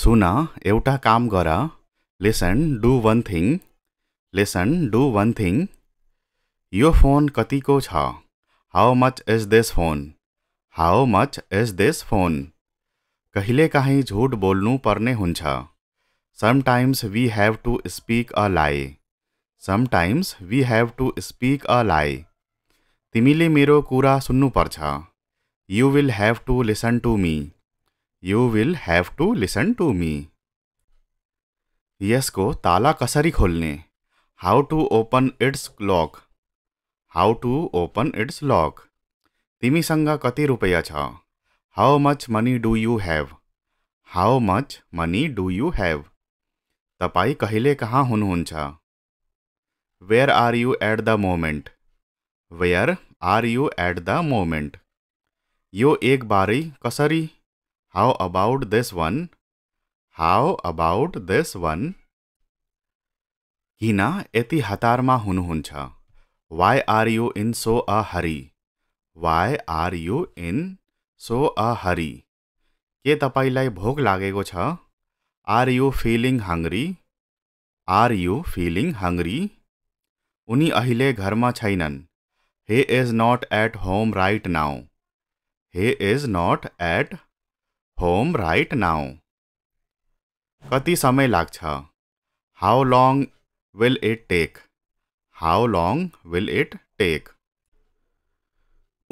सुन एउटा काम कर lesson do one thing lesson do one thing यो फोन कति को how much is this phone how much is this phone कहीं झूठ बोलनु पर्ने हुन्छ sometimes we have to speak a lie sometimes we have to speak a lie तिमीले मेरो कुरा पर्छ you will have to listen to me you will have to listen to me यस को ताला कसरी खोलने how to open its lock how to open its lock तिमीसँग कति रुपया छ how much money do you have how much money do you have तपाई कहिले कहाँ हुनुहुन्छ where are you at the moment where are you at the moment यो एक बारी कसरी How about this one? How about this one? Kina eti hatarma hunhuncha. Why are you in so a hurry? Why are you in so a hurry? Ke tapailai bhog lagego cha. Are you feeling hungry? Are you feeling hungry? Uni ahile gharma chaynan. He is not at home right now. He is not at home. Home right now कति समय लाग्छ how long will it take how long will it take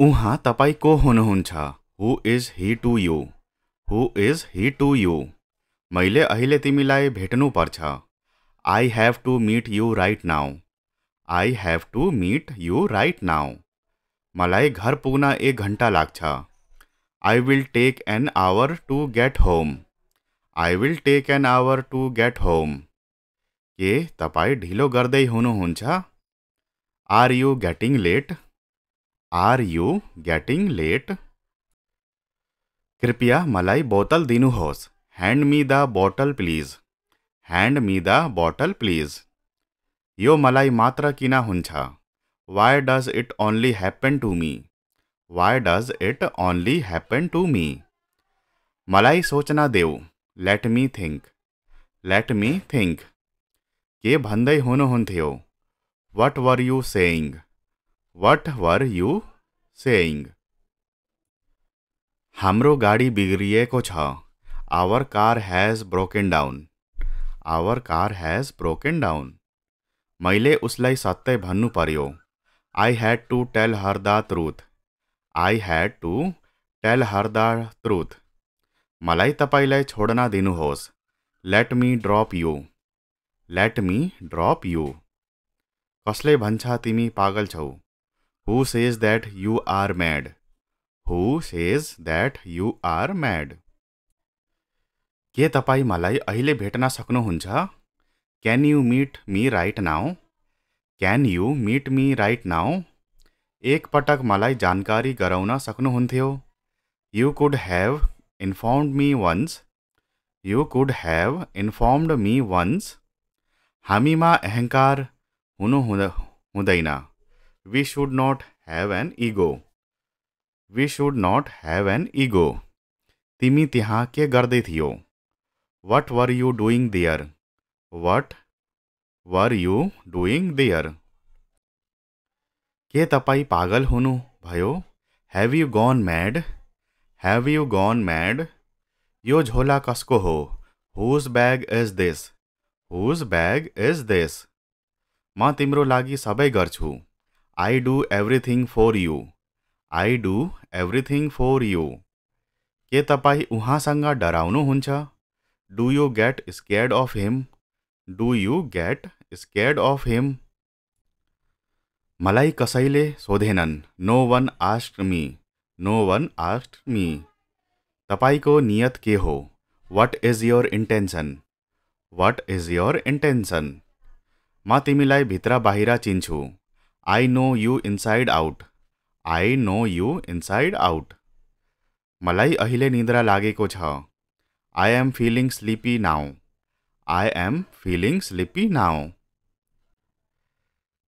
उहाँ तपाईँ को हुनुहुन्छ who is he to you who is he to you मैले अहिले तिमीलाई भेट्नुपर्छ I have to meet you right now I have to meet you right now मलाई घर पुग्न एक घन्टा लाग्छ I will take an hour to get home I will take an hour to get home के तपाईँ ढिलो गर्दै हुनुहुन्छ are you getting late are you getting late कृपया मलाई बोतल दिनुहोस् hand me the bottle please hand me the bottle please यो मलाई मात्र किन हुन्छ why does it only happen to me Why does it only happen to me? मलाई सोचना देव Let me think. Let me think. के भन्दै हुनुहुन्थ्यो What were you saying? What were you saying? हाम्रो गाडी बिग्रिएको छ Our car has broken down. Our car has broken down. मैले उसलाई सत्य भन्नु पर्यो I had to tell her the truth. I had to tell her the truth मलाई तपाईँलाई छोड्न दिनुहोस् let me drop you let me drop you कसले भन्छ तिमी पागल छौ who says that you are mad who says that you are mad के तपाईँ मलाई अहिले भेट्न सक्नुहुन्छ क्यान यु मिट मी राइट नाउ क्यान यु मिट मी राइट नाउ एक पटक मलाई जानकारी कराउन सक्नुहुन्थ्यो you could have informed me once you could have informed me once हामीमा अहङ्कार हुनु हुँदैन we should not have an ego we should not have an ego तिमी त्यहाँ के गर्दै थियो what were you doing there what were you doing there के तपाई पागल भयो have you gone mad have you gone mad यो झोला कसको हो whose bag is this whose bag is this म तिम्रो लागि सबै गर्छु I do everything for you I do everything for you के तपाईँ उहाँसँग डराउनुहुन्छ do you get scared of him do you get scared of him मलाई कसैले सोधेनन् no one asked me no one asked me तपाईँको नियत के हो what is your intention what is your intention म तिमीलाई भित्र बाहिर चिन्छु I know you inside out I know you inside out मलाई अहिले निद्रा लागेको छ I am feeling sleepy now I am feeling sleepy now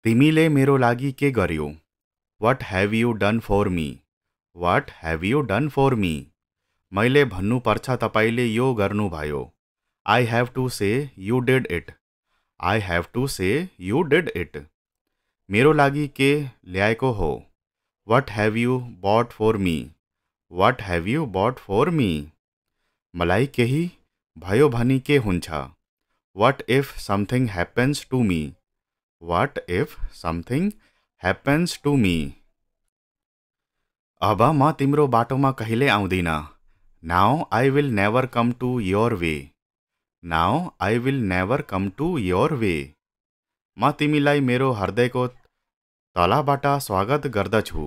तिमीले मेरो लागि के गर्यौ what have you done for me what have you done for me मैले भन्नुपर्छ तपाईँले यो गर्नुभयो I have to say you did it I have to say you did it मेरो लागि के ल्याएको हो what have you but for me what have you but for मी मलाई केही भयो भनी के हुन्छ what if something happens to me What if something happens to me? अब म तिम्रो बाटोमा कहिले आउँदिन now I will never come to your way now I will never come to your way म तिमीलाई मेरो हृदयको तलाबाट स्वागत गर्दछु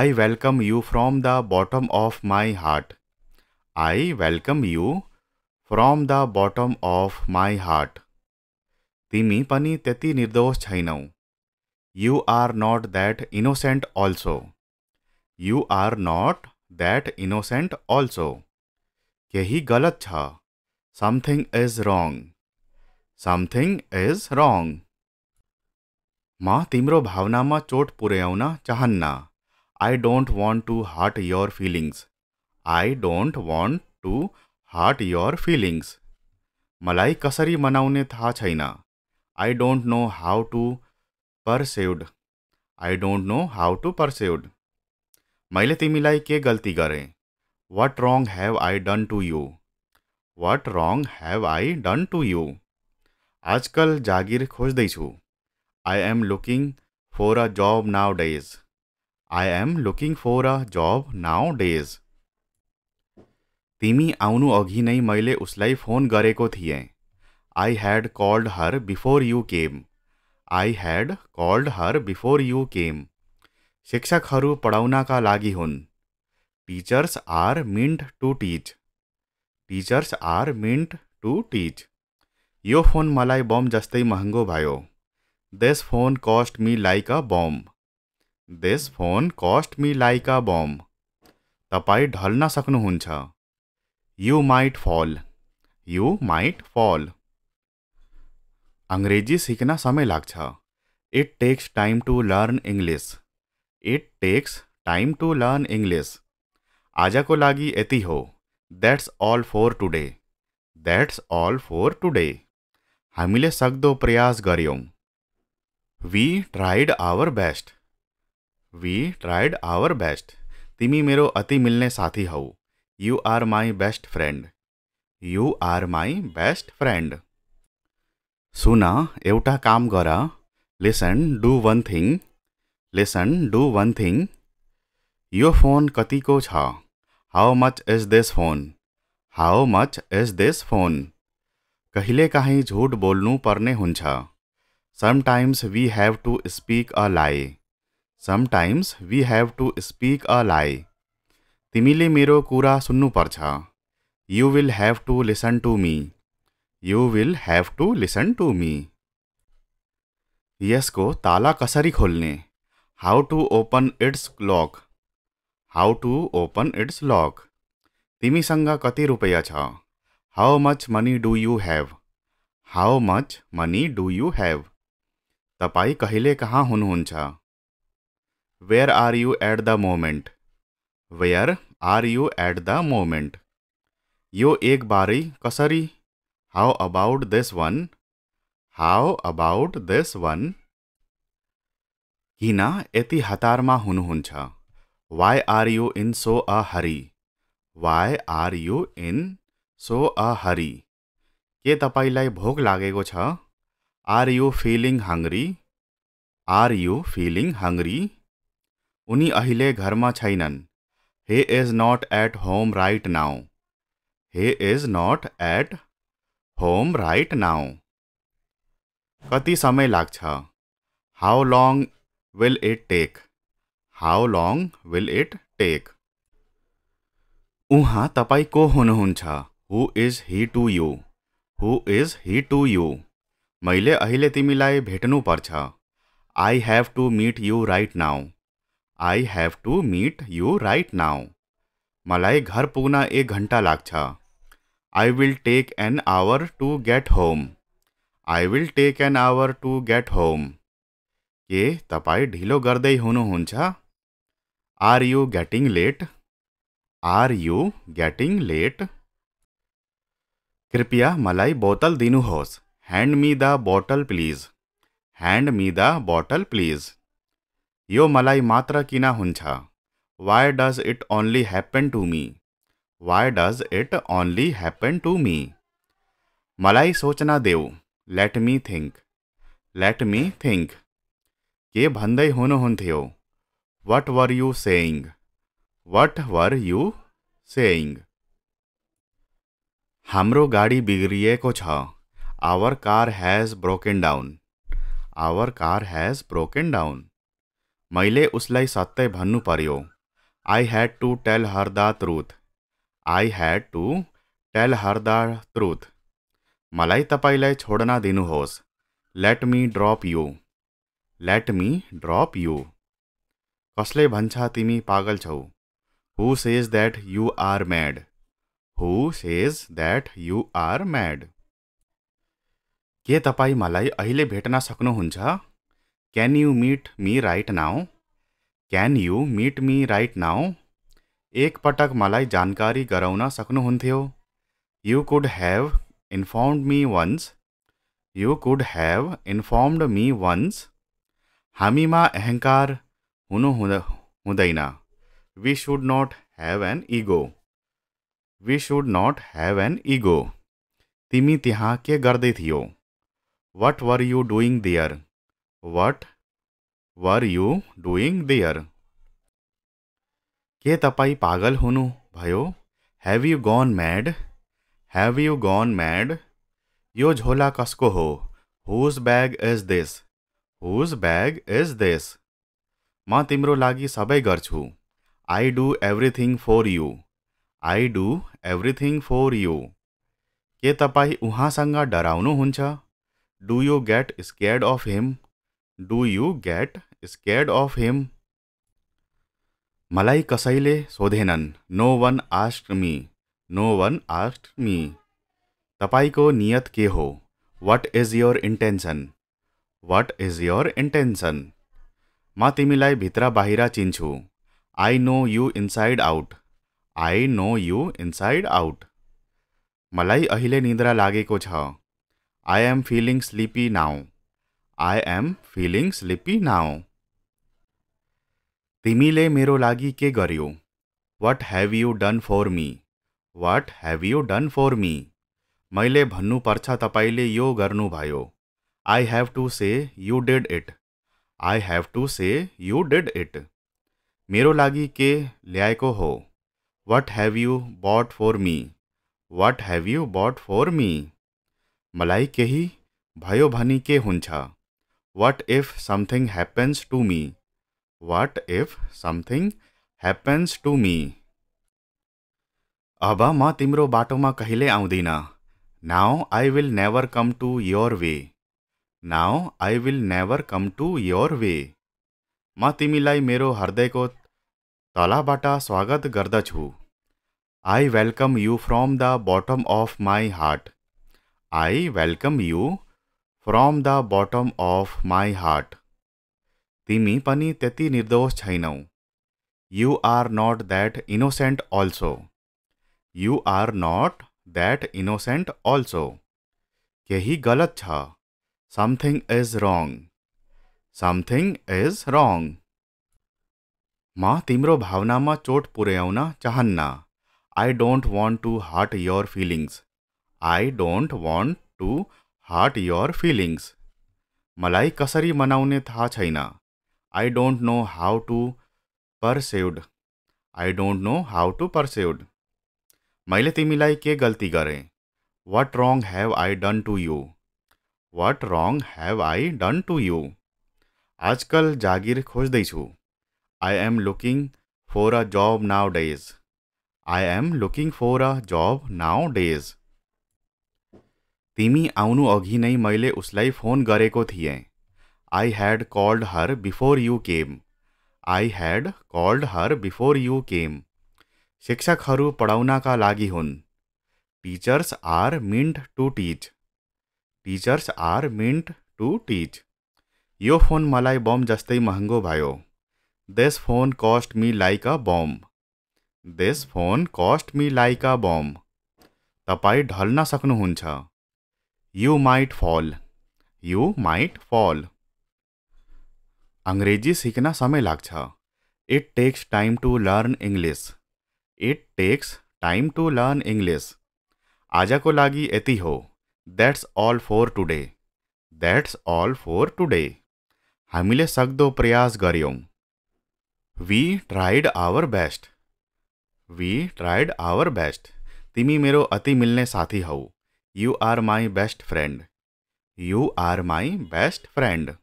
I welcome you from the bottom of my heart I welcome you from the bottom of my heart तिमी पनि त्यति निर्दोष छैनौ you are not that innocent also you are not that innocent also केही गलत छ something is wrong something is wrong म तिम्रो भावनामा चोट पुर्याउन चाहन्न I don't want to hurt your feelings I don't want to hurt your feelings मलाई कसरी मनाउने थाहा छैन I don't know how to perceived. I don't know how to perceived. मैं तिमी के गलती करें what wrong have I done to you what wrong have I done to you आजकल जागीर खोज्दैछु I am looking for a job nowadays I am looking for a job nowadays तिमी आउनु अघि नै मैले उसलाई फोन गरेको थिएँ I had called her before you came. I had called her before you came. शिक्षकहरु पढाउनका लागि हुन् Teachers are meant to teach. Teachers are meant to teach. यो फोन मलाई बम जस्तै महँगो भयो. This phone cost me like a bomb. This phone cost me like a bomb. तपाई ढल्न सक्नुहुन्छ. You might fall. You might fall. अंग्रेजी सीखना समय लग् it takes time to learn English it takes time to learn English आज को लगी ये हो that's all for today that's all for today हमी सकदों प्रयास ग्यौं we tried our best we tried our best तिमी मेरो अति मिलने साथी हौ you are my best friend you are my best friend सुन एउटा काम कर lesson do one thing lesson do one thing यो फोन कति को how much is this phone how much is this phone कहिलेकाहीँ झूठ बोलनु पर्ने हुन्छ sometimes we have to speak a lie sometimes we have to speak a lie तिमीले मेरो कुरा पर्छ you will have to listen to me you will have to listen to me यस को ताला कसरी खोलने how to open its lock how to open its lock तिमीसँग कति रुपियाँ छ how much money do you have how much money do you have तपाईँ कहिले कहाँ हुनुहुन्छ where are you at the moment where are you at the moment यो एक बारी कसरी How about this one? How about this one? Kina eti hatarma hunhuncha. Why are you in so a hurry? Why are you in so a hurry? Ke tapailai bhog lagego cha. Are you feeling hungry? Are you feeling hungry? Uni ahile gharma chaynan. He is not at home right now. He is not at home right now कति समय लाग्छ how long will it take how long will it take उहाँ तपाईँ को हुनुहुन्छ who is he to you who is he to you मैले अहिले तिमीलाई भेट्नुपर्छ I have to meet you right now I have to meet you right now मलाई घर पुग्न एक घन्टा लाग्छ I will take an hour to get home. I will take an hour to get home. के dhilo ढिलो गर्दै हुनुहुन्छ? Are you getting late? Are you getting late? malai मलाई बोतल दिनुहोस्. Hand me the bottle, please. Hand me the bottle, please. Yo malai matra kina हुन्छ? Why does it only happen to me? Why does it only happen to me मलाई सोचना देव let me think let me think के भन्दै हुनुहुन्थ्यो what were you saying what were you saying हम गाडी बिग्रिएको our car has broken down our car has broken down मैं उस सत्य भन्न पर्यो I had to tell her the truth I had to tell her the truth. मलाई तपाईलाई छोड्न दिनुहोस् Let me drop you. Let me drop you. कसले भन्छ तिमी पागल छौ? Who says that you are mad? Who says that you are mad? के तपाई मलाई अहिले भेट्न सक्नुहुन्छ? Can you meet me right now? Can you meet me right now? एक पटक मलाई जानकारी कराने सक्नुहुन्थ्यो you could have informed me once you could have informed me once हामीमा में अहंकार we should not have an ego we should not have an ego तिमी तिहा के करते थियो what were you doing there what were you doing there के तपाई पागल भयो have you gone mad have you gone mad यो झोला कसको हो whose bag is this whose bag is this म तिम्रो लागि सबै गर्छु I do everything for you I do everything for you के तपाईँ उहाँसँग डराउनुहुन्छ do you get scared of him do you get scared of him मलाई कसैले सोधेनन् no one asked me no one asked me तपाईँको नियत के हो what is your intention what is your intention म तिमीलाई भित्र बाहिर चिन्छु I know you inside out I know you inside out मलाई अहिले निद्रा लागेको छ I am feeling sleepy now I am feeling sleepy now तिमीले मेरो लागि के गर्यो what have you done for me what have you done for me मैले भन्नुपर्छ तपाईँले यो गर्नुभयो I have to say you did it I have to say you did it मेरो लागि के ल्याएको हो what have you but for me what have you but for me मलाई केही भयो भनी के हुन्छ what if something happens to me What if something happens to me? अब म तिम्रो बाटोमा कहिले आउँदिन now I will never come to your way now I will never come to your way म तिमीलाई मेरो हृदयको तलाबाट स्वागत गर्दछु I welcome you from the bottom of my heart I welcome you from the bottom of my heart तिमी पनि त्यति निर्दोष छैनौ you are not that innocent also you are not that innocent also केही गलत छ something is wrong something is wrong म तिम्रो भावनामा चोट पुर्याउन चाहन्न I don't want to hurt your feelings I don't want to hurt your feelings मलाई कसरी मनाउने थाहा छैन I don't know how to pursued. I don't know how to pursued. मैले तिमीलाई के गलती गरेँ What wrong have I done to you? What wrong have I done to you? आजकल जागिर खोज्दैछु I am looking for a job nowadays I am looking for a job nowadays तिमी आउनु अघि नै मैले उसलाई फोन गरेको थिएँ I had called her before you came. I had called her before you came. शिक्षकहरु पढाउनका लागि हुन्। Teachers are meant to teach. Teachers are meant to teach. यो फोन मलाई बम जस्तै महँगो भयो। This phone cost me like a bomb. This phone cost me like a bomb. तपाई ढल्न सक्नुहुन्छ। You might fall. You might fall. अंग्रेजी सीखना समय लग् it takes time to learn English it takes time to learn English आज को लगी यती हो that's all for today that's all for today हमी सक्दो प्रयास ग्यौं we tried our best we tried our best तिमी मेरो अति मिलने साथी हौ you are my best friend you are my best friend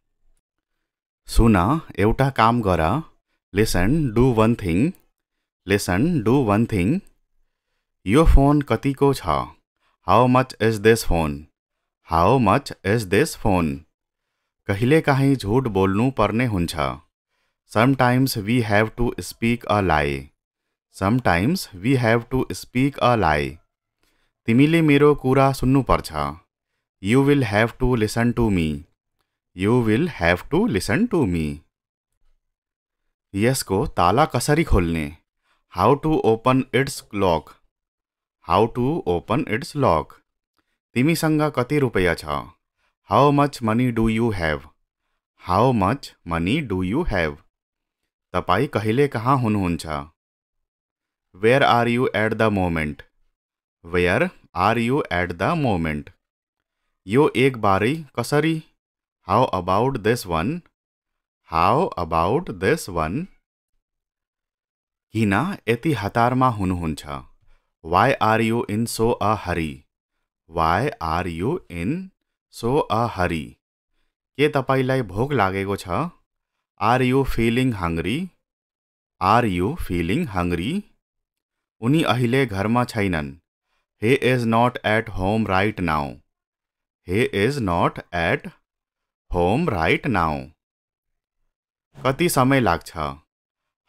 सुन एउटा काम कर lesson do one thing lesson do one thing यो फोन कति को how much is this phone how much is this phone कहीं झूठ बोलनु पर्ने हुन्छ sometimes we have to speak a lie sometimes we have to speak a lie तिमीले मेरो कुरा पर्छ you will have to listen to me you will have to listen to me यस को ताला कसरी खोलने how to open its lock how to open its lock तिमीसँग कति रुपया छ how much money do you have how much money do you have तपाई कहिले कहाँ हुनुहुन्छ where are you at the moment where are you at the moment यो एक बारै कसरी How about this one? How about this one? Kina eti hatarma hunuhuncha. Why are you in so a hurry? Why are you in so a hurry? Ke tapailai bhog lagego cha. Are you feeling hungry? Are you feeling hungry? Uni ahile gharma chainan. He is not at home right now. He is not at home right now कति समय लग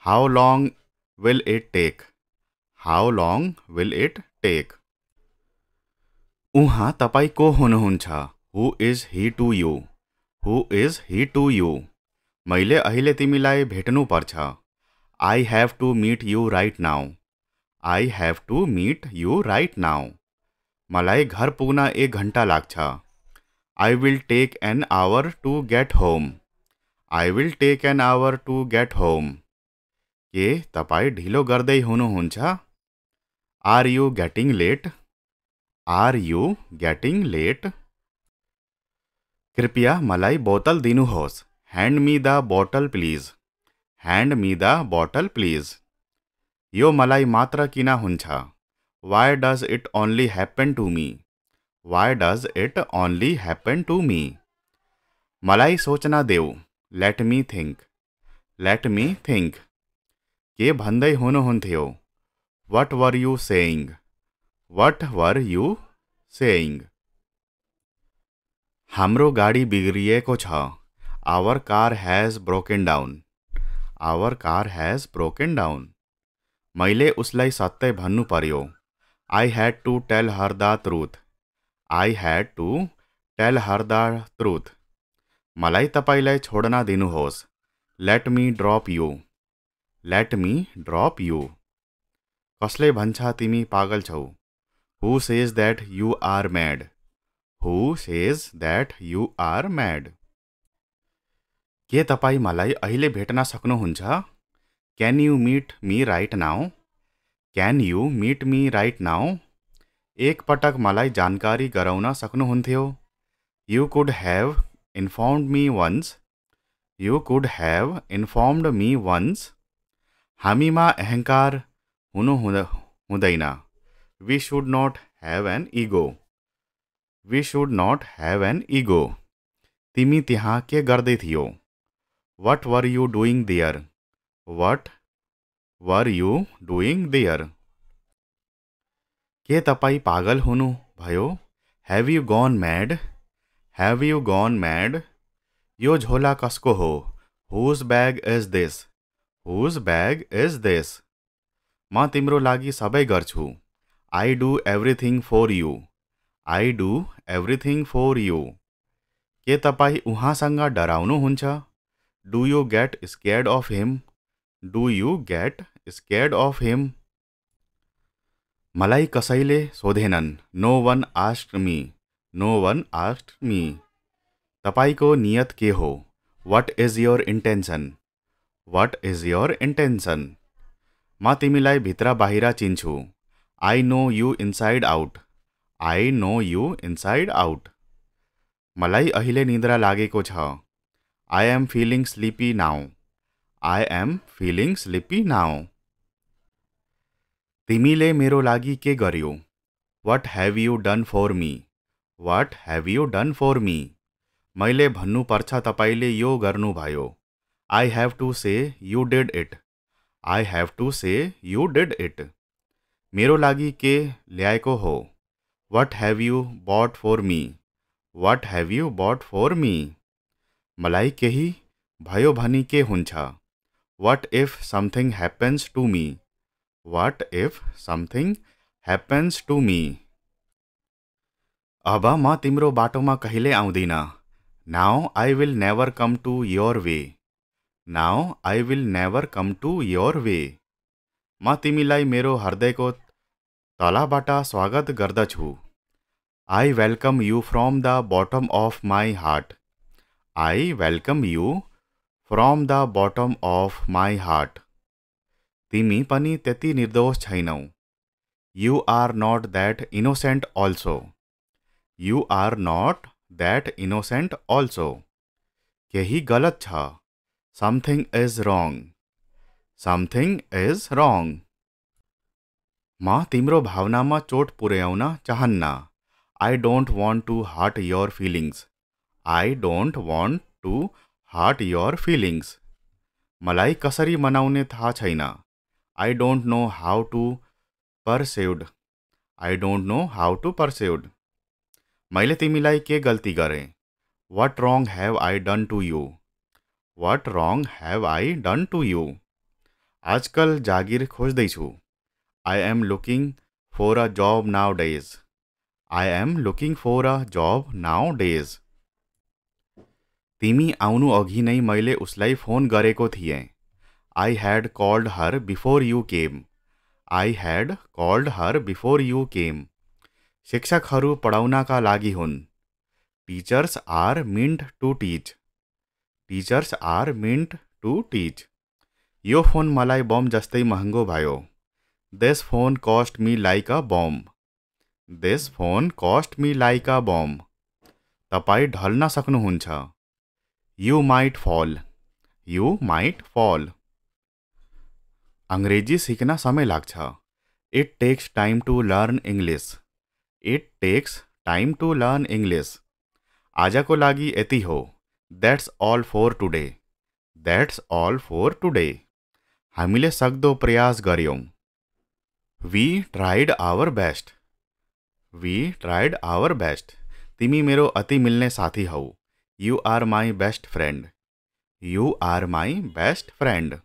how long will it take how long will it take उहाँ तपाईँ को हुनुहुन्छ who is he to you who is he to you मैले अहिले तिमीलाई भेट्नुपर्छ I have to meet you right now I have to meet you right now मलाई घर पुग्न एक घन्टा लाग्छ I will take an hour to get home. I will take an hour to get home. tapai dhilo ढिलो गर्दै हुनुहुन्छ? Are you getting late? Are you getting late? malai मलाई बोतल दिनुहोस्। Hand me the bottle please. Hand me the bottle please. Yo malai matra kina हुन्छ? Why does it only happen to me? Why does it only happen to me मलाई सोचना देव let me think let me think के भन्दै हो what were you saying what were you saying हम गाडी बिग्री को our car has broken down our car has broken down मैले उस सत्य भन्न पर्यो I had to tell her the truth I had to tell her the truth मलाई तपाईँलाई छोड्न दिनुहोस् let me drop you let me drop you कसले भन्छ तिमी पागल छौ who says that you are mad who says that you are mad के तपाईँ मलाई अहिले भेट्न सक्नुहुन्छ क्यान यु मिट मी राइट नाउ क्यान यु मिट मी राइट नाउ एक पटक मलाई जानकारी कराउन सक्नुहुन्थ्यो you could have informed me once you could have informed me once हामीमा अहङ्कार हुनु हुँदैन we should not have an ego we should not have an ego तिमी त्यहाँ के गर्दै थियो what were you doing there what were you doing there के तपाई पागल भयो have you gone mad have you gone mad यो झोला कसको हो whose bag is this whose bag is this म तिम्रो लागि सबै गर्छु I do everything for you I do everything for you के तपाईँ उहाँसँग डराउनुहुन्छ do you get scared of him do you get scared of him मलाई कसैले सोधेनन् no one asked me no one asked me तपाईँको नियत के हो what is your intention what is your intention म तिमीलाई भित्र बाहिर चिन्छु I know you inside out I know you inside out मलाई अहिले निद्रा लागेको छ I am feeling sleepy now I am feeling sleepy now तिमीले मेरो लागि के गर्यो what have you done for me what have you done for me मैले भन्नुपर्छ तपाईँले यो गर्नुभयो I have to say you did it I have to say you did it मेरो लागि के ल्याएको हो what have you but for me what have you but for me मलाई केही भयो भनी के हुन्छ what if something happens to me What if something happens to me? अब म तिम्रो बाटोमा कहिले आउँदिन now I will never come to your way now I will never come to your way म तिमीलाई मेरो हृदयको तलाबाट स्वागत गर्दछु I welcome you from the bottom of my heart I welcome you from the bottom of my heart तिमी पनि त्यति निर्दोष छैनौ you are not that innocent also you are not that innocent also केही गलत छ something is wrong something is wrong म तिम्रो भावनामा चोट पुर्याउन चाहन्न I don't want to hurt your feelings I don't want to hurt your feelings मलाई कसरी मनाउने थाहा छैन I don't know how to perceived. I don't know how to perceived. मैं तिमी के गलती करें what wrong have I done to you what wrong have I done to you आजकल जागीर खोज्दैछु I am looking for a job nowadays I am looking for a job nowadays तिमी आउनु अघि नै मैले उसलाई फोन गरेको थिएँ I had called her before you came. I had called her before you came. शिक्षकहरू पढाउनका लागि हुन् Teachers are meant to teach. Teachers are meant to teach. यो फोन मलाई बम जस्तै महँगो भयो This phone cost me like a bomb. This phone cost me like a bomb. तपाईं ढल्न सक्नुहुन्छ You might fall. You might fall. अंग्रेजी सीखना समय लग्स it takes time to learn English it takes time to learn English आज को लगी ये हो that's all for today that's all for today हमी सकदों प्रयास ग्यौं we tried our best we tried our best तिमी मेरो अति मिलने साथी हौ you are my best friend you are my best friend